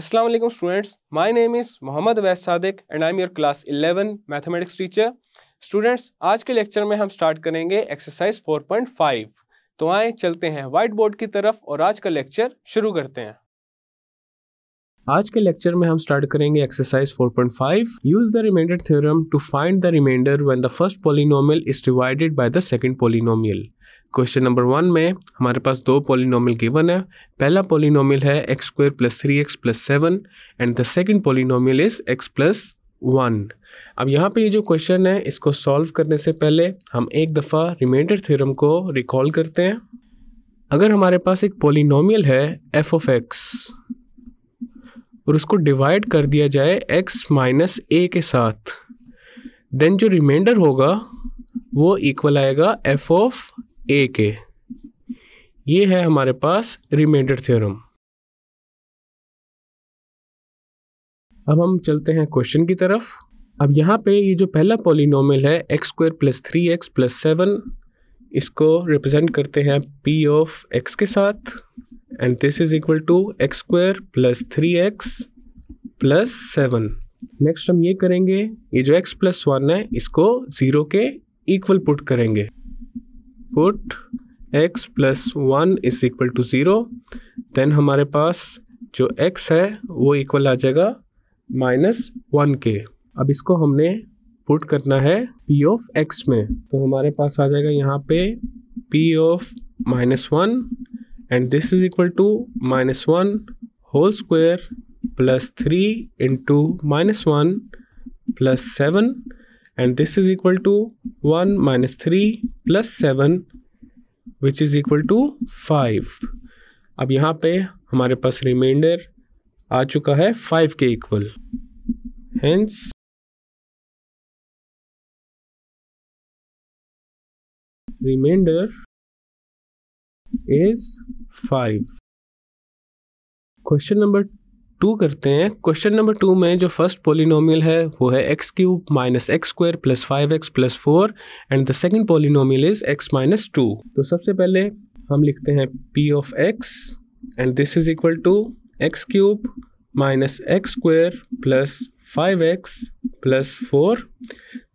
Assalamu alaikum students. My name is Mohammad Wais Sadiq and I am your class 11 mathematics teacher students आज के lecture में हम start करेंगे exercise 4.5 तो आए चलते हैं व्हाइट बोर्ड की तरफ और आज का लेक्चर शुरू करते हैं आज के लेक्चर में हम स्टार्ट करेंगे exercise 4.5 use the remainder theorem to find the remainder when the first polynomial is divided by the second polynomial question number one में हमारे पास दो पोलिनोमियल गिवन है पहला पोलिनोमियल है x square plus three x plus seven and the second polynomial is x plus one अब यहाँ पे ये जो क्वेश्चन है इसको सॉल्व करने से पहले हम एक दफ़ा रिमाइंडर थ्योरम को रिकॉल करते हैं अगर हमारे पास एक पोलिनोमियल है एफ ऑफ एक्स और उसको डिवाइड कर दिया जाए एक्स माइनस ए के साथ देन जो रिमाइंडर होगा वो इक्वल आएगा एफ ऑफ ए के ये है हमारे पास रिमाइंडर थ्योरम अब हम चलते हैं क्वेश्चन की तरफ अब यहाँ पे ये जो पहला पॉलिनोमियल है x square plus three x plus seven इसको रिप्रेजेंट करते हैं पी ऑफ एक्स के साथ and this is equal to x square plus three x plus seven next हम ये करेंगे ये जो एक्स प्लस वन है इसको ज़ीरो के इक्वल पुट करेंगे put x plus one is equal to zero then हमारे पास जो x है वो इक्वल आ जाएगा माइनस वन के अब इसको हमने पुट करना है p ऑफ x में तो हमारे पास आ जाएगा यहाँ पे p of minus one and this is equal to minus one whole square plus three into minus one plus seven and this is equal to one minus three plus seven which is equal to five अब यहाँ पे हमारे पास reminder आ चुका है five के equal hence remainder is five question number two करते हैं क्वेश्चन नंबर टू में जो फर्स्ट पोलिनोमियल है वो है x cube minus x square plus five x plus four and the second polynomial is x minus two तो सबसे पहले हम लिखते हैं P of x and this is equal to x cube minus x square plus five x plus four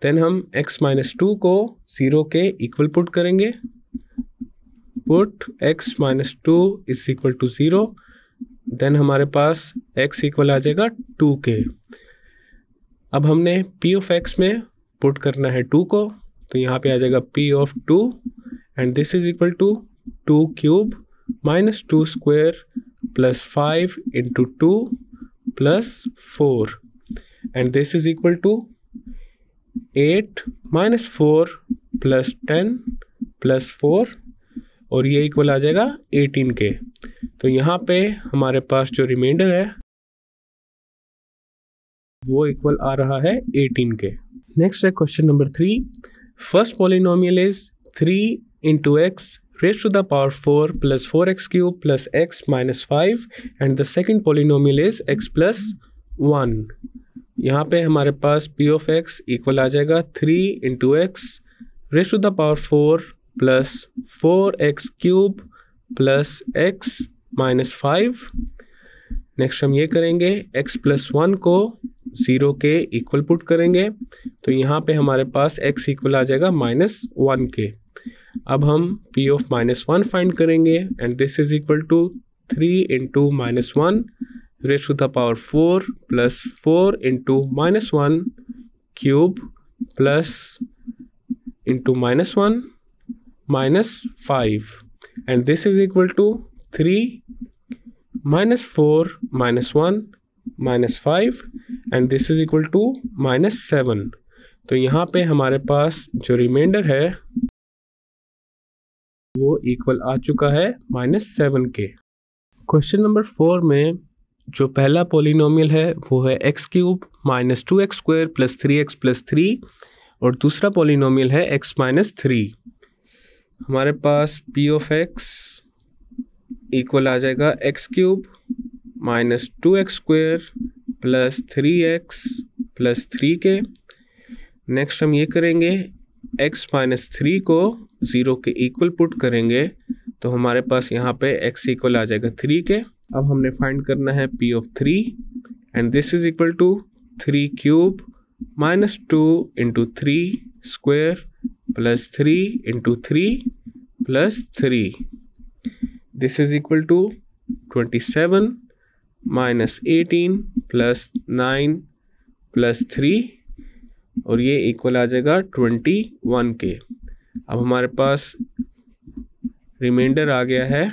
then हम x minus two को zero के equal put करेंगे put x minus two is equal to zero then हमारे पास x equal आ जाएगा to के अब हमने p ऑफ x में पुट करना है टू को तो यहाँ पे आ जाएगा p of two and this is equal to two cube minus two square plus five into two plus four and this is equal to eight minus four plus ten plus four और ये equal आ जाएगा eighteen के तो यहाँ पे हमारे पास जो रिमाइंडर है वो इक्वल आ रहा है एटीन के नेक्स्ट है question number three first polynomial is three into x to the power four 4 four x cube plus x minus five and the second polynomial is x plus one यहाँ पे हमारे पास P of x equal आ जाएगा 3 into x raise to the power 4 plus four x cube plus x minus five next हम ये करेंगे x plus one को ज़ीरो के इक्वल पुट करेंगे तो यहाँ पे हमारे पास x इक्वल आ जाएगा माइनस वन के अब हम p of minus one find करेंगे and this is equal to three into minus one raise to the power four plus four into minus one cube plus into minus one minus 5 and this is equal to 3 minus 4 minus 1 minus five and this is equal to minus seven तो यहाँ पे हमारे पास जो reminder है वो equal आ चुका है माइनस सेवन के क्वेश्चन नंबर फोर में जो पहला पोलिनोमियल है वो है x cube minus two x square plus three x plus three और दूसरा पोलिनोमियल है एक्स माइनस थ्री हमारे पास पी ऑफ एक्स इक्वल आ जाएगा x cube minus two x square plus three x plus three के नेक्स्ट हम ये करेंगे एक्स माइनस थ्री को ज़ीरो के इक्वल पुट करेंगे तो हमारे पास यहाँ पे एक्स इक्वल आ जाएगा थ्री के अब हमने फाइंड करना है P of three and this is equal to three cube minus two into three square plus three into three plus three this is equal to twenty seven minus eighteen plus nine plus three और ये equal आ जाएगा twenty one के अब हमारे पास reminder आ गया है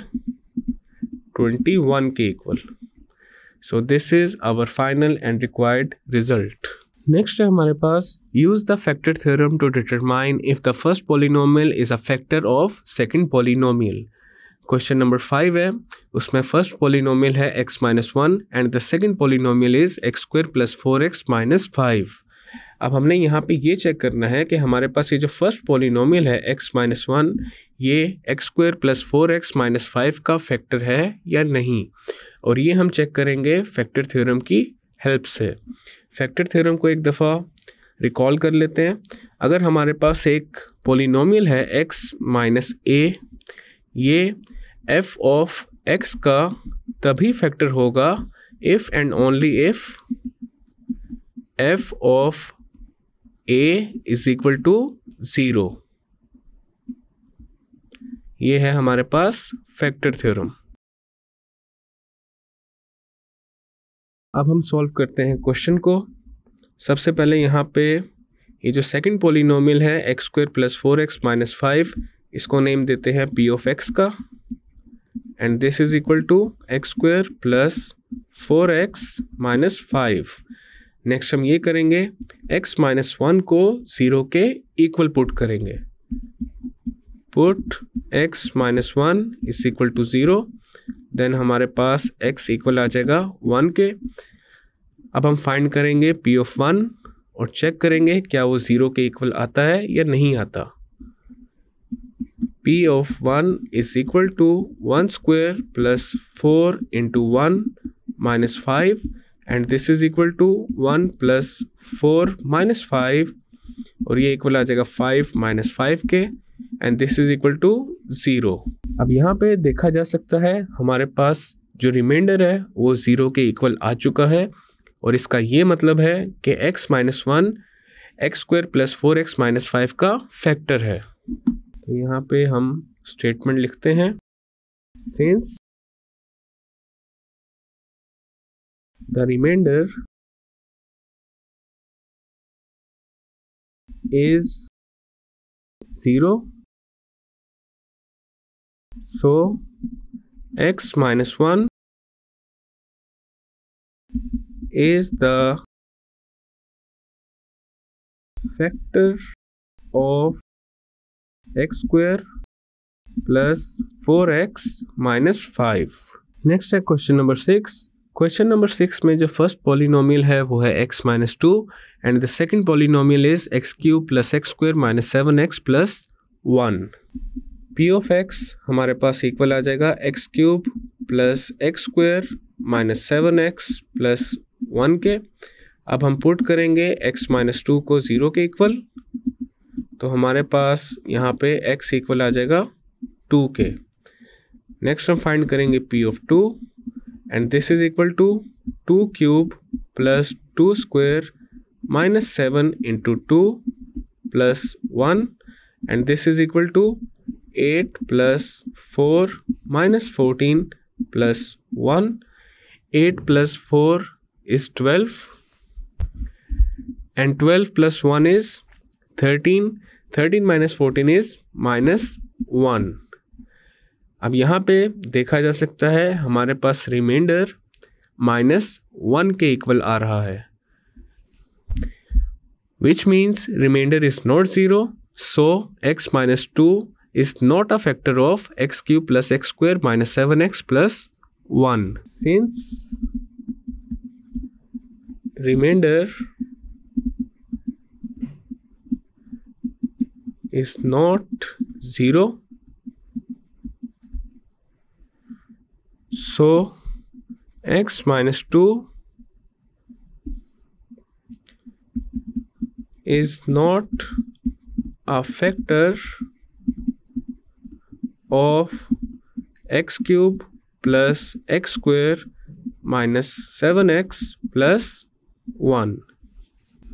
ट्वेंटी वन के equal so this is our final and required result next है हमारे पास use the factor theorem to determine if the first polynomial is a factor of second polynomial question number five है उसमें first polynomial है x minus one and the second polynomial is x square plus four x minus five अब हमने यहाँ पे ये check करना है कि हमारे पास ये जो फर्स्ट पोलिनोमियल है एक्स माइनस वन ये x square plus four x minus five का फैक्टर है या नहीं और ये हम चेक करेंगे फैक्टर थ्योरम की हेल्प से फैक्टर थ्योरम को एक दफ़ा रिकॉल कर लेते हैं अगर हमारे पास एक पोलिनोमियल है x माइनस ए ये f ऑफ x का तभी फैक्टर होगा if and only if f of a is equal to zero ये है हमारे पास फैक्टर थ्योरम अब हम सॉल्व करते हैं क्वेश्चन को सबसे पहले यहाँ पे ये जो सेकंड पोलिनोमियल है x square plus four x minus five इसको नेम देते हैं पी ऑफ एक्स का and this is equal to x square plus four x minus five next हम ये करेंगे एक्स माइनस वन को ज़ीरो के इक्वल पुट करेंगे put x minus one is equal to zero then हमारे पास x equal आ जाएगा वन के अब हम फाइंड करेंगे पी ऑफ वन और चेक करेंगे क्या वो ज़ीरो के इक्वल आता है या नहीं आता p of one is equal to one square plus four into one minus five and this is equal to one plus four minus five और ये इक्वल आ जाएगा फाइव माइनस फाइव के and this is equal to zero अब यहाँ पे देखा जा सकता है हमारे पास जो रिमाइंडर है वो ज़ीरो के इक्वल आ चुका है और इसका ये मतलब है कि x minus one x square plus four x minus five का फैक्टर है तो यहाँ पे हम स्टेटमेंट लिखते हैं since the remainder is zero So x minus 1 is the factor of x square plus 4x minus 5. Next है question number six question number six में जो फर्स्ट पॉलिनोमियल है वो है x minus two and the second polynomial is x cube plus x square minus seven x plus one p of x हमारे पास equal आ जाएगा x cube plus x square minus seven x plus one के अब हम put करेंगे x minus two को zero के इक्वल तो हमारे पास यहाँ पे एक्स इक्वल आ जाएगा टू के नेक्स्ट हम फाइंड करेंगे P of two and this is equal to two cube plus two square minus seven into two plus one and this is equal to eight plus four minus fourteen plus one eight plus four is twelve and twelve plus one is thirteen thirteen minus fourteen is minus one अब यहाँ पे देखा जा सकता है हमारे पास remainder minus one के इक्वल आ रहा है which means remainder is not zero so x minus two is not a factor of x cube plus x square minus 7x plus 1 since remainder is not 0 so x minus 2 is not a factor of x cube plus x square minus seven x plus one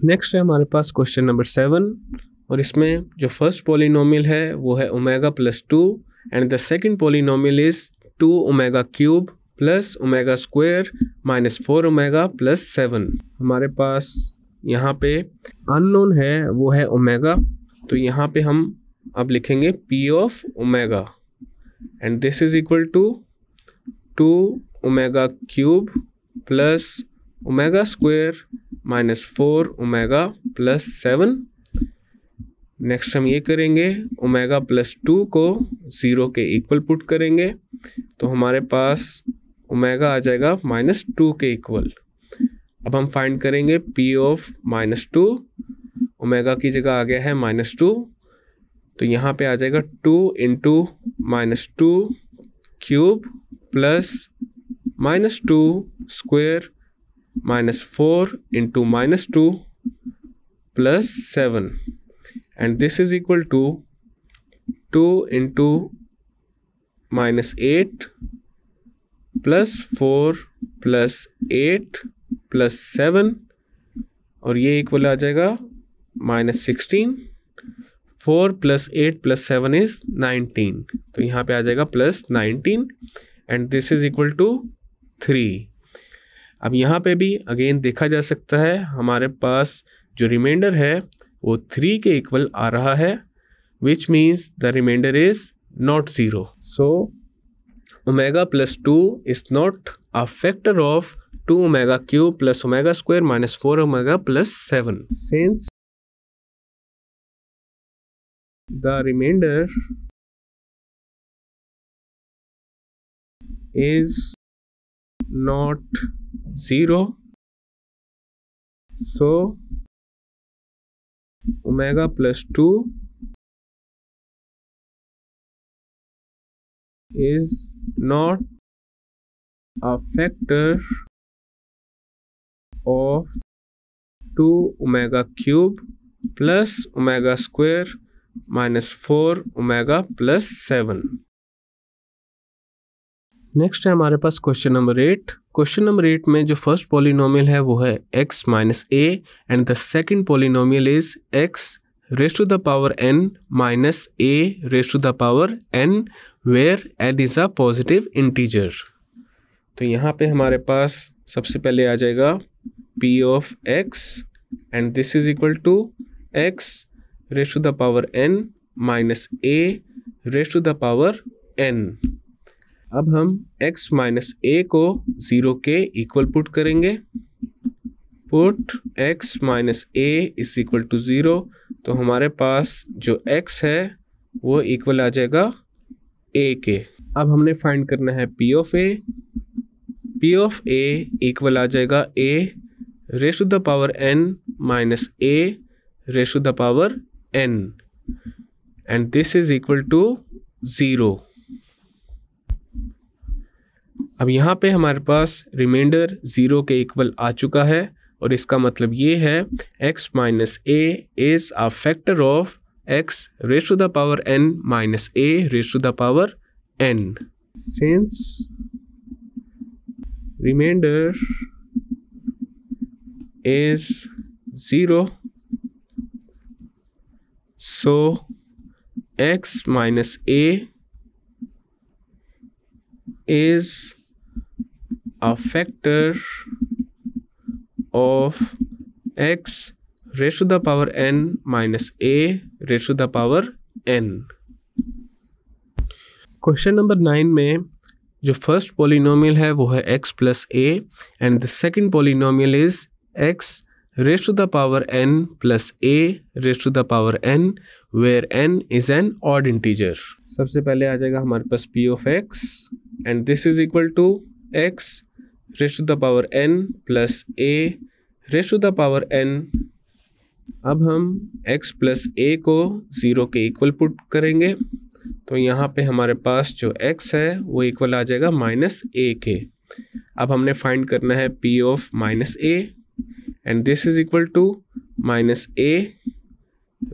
next है हमारे पास question number seven और इसमें जो first polynomial है वो है omega plus two and the second polynomial is two omega cube plus omega square minus four omega plus seven हमारे पास यहाँ पे अननोन है वो है ओमेगा तो यहाँ पे हम अब लिखेंगे p of omega and this is equal to two omega cube plus omega square minus four omega plus seven next हम ये करेंगे ओमेगा प्लस टू को ज़ीरो के इक्वल पुट करेंगे तो हमारे पास ओमेगा आ जाएगा माइनस टू के इक्वल अब हम फाइंड करेंगे P of minus two omega की जगह आ गया है माइनस टू तो यहाँ पे आ जाएगा two into minus two cube plus minus two square minus four into minus two plus seven and this is equal to two into minus eight plus four plus eight plus seven और ये equal आ जाएगा minus sixteen four plus eight plus seven is nineteen तो यहाँ पे आ जाएगा plus nineteen and this is equal to three अब यहाँ पे भी अगेन देखा जा सकता है हमारे पास जो रिमाइंडर है वो थ्री के इक्वल आ रहा है which means the remainder is not zero so omega plus two is not a factor of two omega cube plus omega square minus four omega plus seven since the remainder is not 0 so omega plus 2 is not a factor of 2 omega cube plus omega square minus four omega plus seven next है हमारे पास question number eight question number eight में जो first polynomial है वो है x minus a and the second polynomial is x raise to the power n minus a raise to the power n where n is a positive integer तो यहाँ पे हमारे पास सबसे पहले आ जाएगा p of x and this is equal to x raise to the power n minus a raise to the power n अब हम x माइनस ए को ज़ीरो के इक्वल पुट करेंगे put x minus a is equal to zero तो हमारे पास जो x है वो इक्वल आ जाएगा ए के अब हमने फाइंड करना है P of a p of a equal आ जाएगा a raise to the power n minus a raise to the power n and this is equal to zero अब यहाँ पे हमारे पास रिमाइंडर ज़ीरो के इक्वल आ चुका है और इसका मतलब ये है x minus a is a factor of x raise to the power n minus a raise to the power n since reminder is zero so x minus a is a factor of x raise to the power n minus a raise to the power n question number nine में जो first polynomial है वो है x plus a and the second polynomial is x raise to the power n plus a raise to the power n where n is an odd integer सबसे पहले आ जाएगा हमारे पास P of x and this is equal to x raise to the power n plus a raise to the power n अब हम x plus ए को zero के इक्वल पुट करेंगे तो यहाँ पे हमारे पास जो एक्स है वो इक्वल आ जाएगा माइनस ए के अब हमने फाइंड करना है P of minus a and this is equal to minus a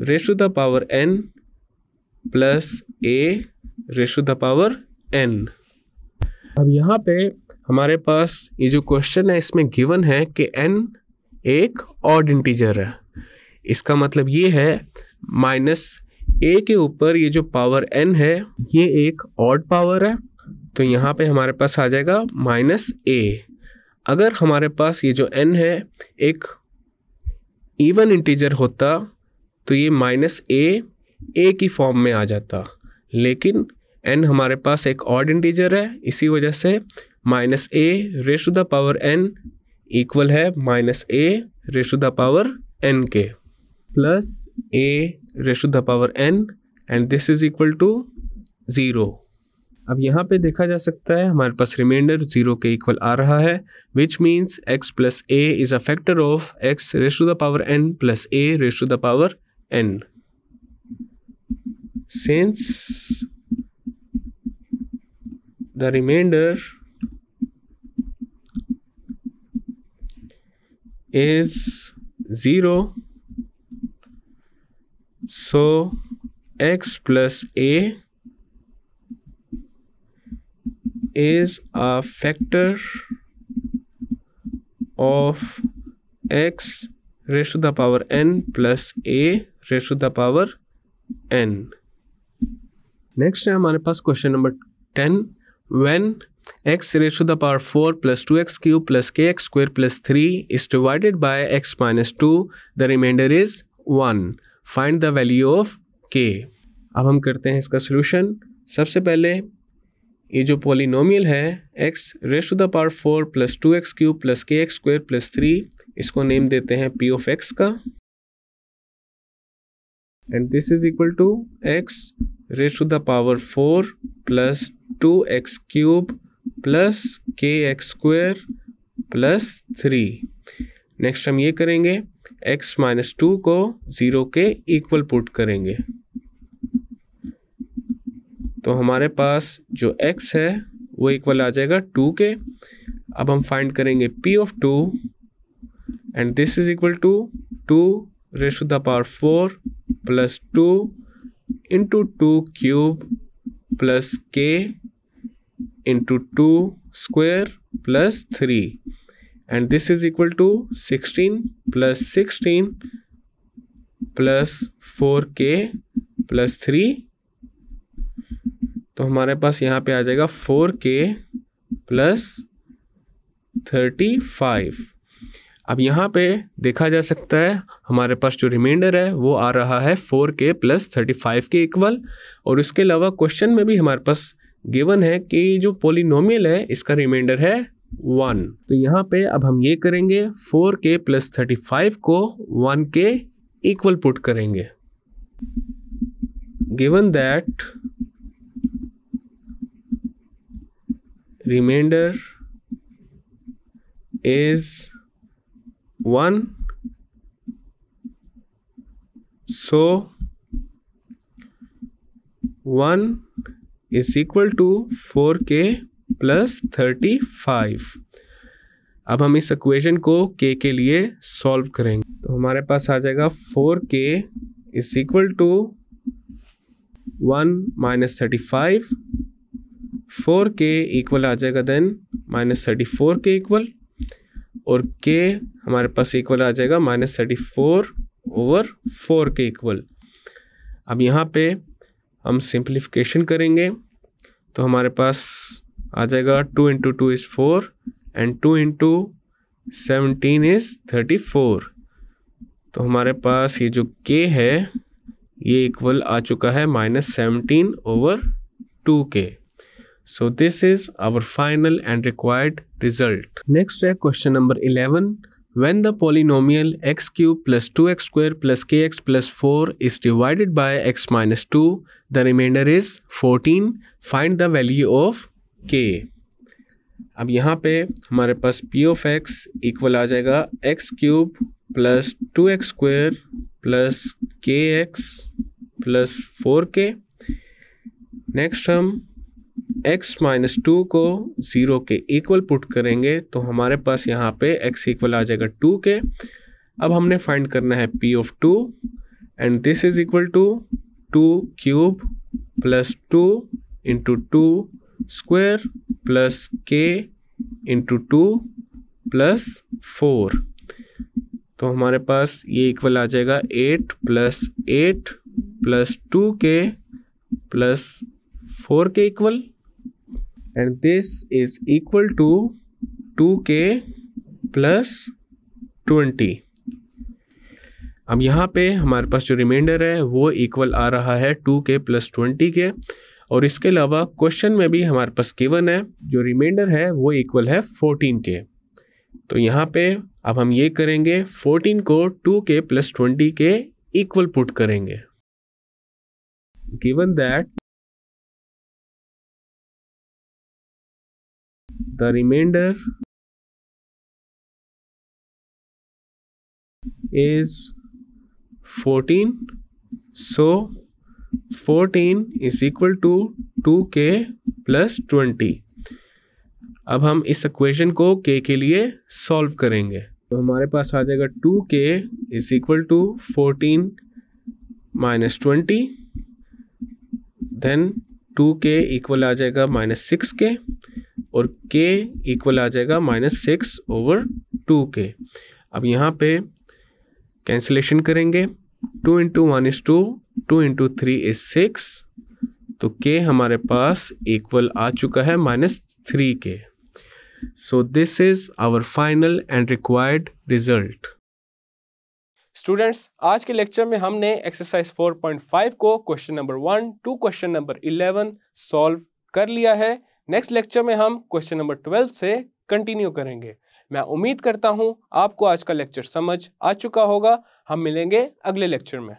raised to the power n plus a raise to the power n अब यहाँ पे हमारे पास ये जो क्वेश्चन है इसमें गिवन है कि एन एक ऑड इंटीजर है इसका मतलब ये है माइनस ए के ऊपर ये जो पावर एन है ये एक ऑड पावर है तो यहाँ पे हमारे पास आ जाएगा माइनस ए अगर हमारे पास ये जो एन है एक इवन इंटीजर होता तो ये माइनस ए ए की फॉर्म में आ जाता लेकिन एन हमारे पास एक ऑड इंटीजर है इसी वजह से minus a raise to the power n equal है minus a raise to the power n के plus a raise to the power n and this is equal to zero अब यहाँ पे देखा जा सकता है हमारे पास रिमाइंडर जीरो के इक्वल आ रहा है which means x plus a is a factor of x raise to the power n plus a raise to the power n sense the remainder is zero so x plus a is a factor of x raised to the power n plus a raised to the power n. Next है हमारे पास question number ten when x raise to the power four plus two x cube plus k x square plus three is divided by x minus two the remainder is one find the value of k अब हम करते हैं इसका solution सबसे पहले ये जो polynomial है x raised to the power four plus two x cube plus k x square plus three इसको नेम देते हैं पी ऑफ एक्स का and this is equal to x raised to the power four plus two x cube plus k x square plus three next हम ये करेंगे x minus two को zero के equal put करेंगे तो हमारे पास जो x है वो इक्वल आ जाएगा टू के अब हम फाइंड करेंगे p of two and this is equal to two raise to the power four plus two into two cube plus k into two square plus three and this is equal to sixteen plus sixteen plus four k plus three तो हमारे पास यहाँ पे आ जाएगा four k plus thirty five अब यहाँ पे देखा जा सकता है हमारे पास जो रिमाइंडर है वो आ रहा है four k plus thirty five के इक्वल और इसके अलावा क्वेश्चन में भी हमारे पास गिवन है कि जो पोलिनोमियल है इसका रिमाइंडर है वन तो यहाँ पे अब हम ये करेंगे four k plus thirty five को वन के इक्वल पुट करेंगे given that remainder is one so one is equal to four k plus thirty five अब हम इस इक्वेशन को k के लिए सॉल्व करेंगे तो हमारे पास आ जाएगा four k is equal to one minus thirty five four के इक्वल आ जाएगा देन माइनस थर्टी फोर के इक्वल और के हमारे पास इक्वल आ जाएगा minus thirty four over four के इक्वल अब यहाँ पे हम सिंप्लीफिकेशन करेंगे तो हमारे पास आ जाएगा two into two is four and two into seventeen is thirty four तो हमारे पास ये जो के है ये इक्वल आ चुका है माइनस सेवनटीन ओवर टू के So this is our final and required result. Next है question number 11. When the polynomial x cube plus 2x square plus kx plus 4 is divided by x minus 2, the remainder is 14. Find the value of k. अब यहाँ पे हमारे पास p of x equal आ जाएगा x cube plus 2x square plus kx plus 4k. Next हम x minus two को zero के equal put करेंगे तो हमारे पास यहाँ पे x इक्वल आ जाएगा टू के अब हमने फाइंड करना है p of two and this is equal to two cube plus two into two square plus k into two plus four तो हमारे पास ये इक्वल आ जाएगा eight plus eight plus two k plus four के equal this is equal to two k plus twenty अब यहाँ पे हमारे पास जो रिमाइंडर है वो इक्वल आ रहा है टू के प्लस ट्वेंटी के और इसके अलावा क्वेश्चन में भी हमारे पास गिवन है जो रिमाइंडर है वो इक्वल है फोर्टीन के तो यहाँ पे अब हम ये करेंगे फोर्टीन को टू के प्लस ट्वेंटी के इक्वल पुट करेंगे given that the remainder is 14 so 14 is equal to 2k plus 20 अब हम इस इक्वेशन को k के लिए सॉल्व करेंगे तो हमारे पास आ जाएगा 2k के is equal to fourteen minus twenty then two k equal आ जाएगा माइनस सिक्स के और के इक्वल आ जाएगा माइनस सिक्स ओवर टू के अब यहाँ पे कैंसिलेशन करेंगे two into one is two two into three is six तो के हमारे पास इक्वल आ चुका है माइनस थ्री के so this is our final and required result students आज के लेक्चर में हमने एक्सरसाइज 4.5 को question number one two question number 11 solve कर लिया है नेक्स्ट लेक्चर में हम क्वेश्चन नंबर 12 से कंटिन्यू करेंगे मैं उम्मीद करता हूँ आपको आज का लेक्चर समझ आ चुका होगा हम मिलेंगे अगले लेक्चर में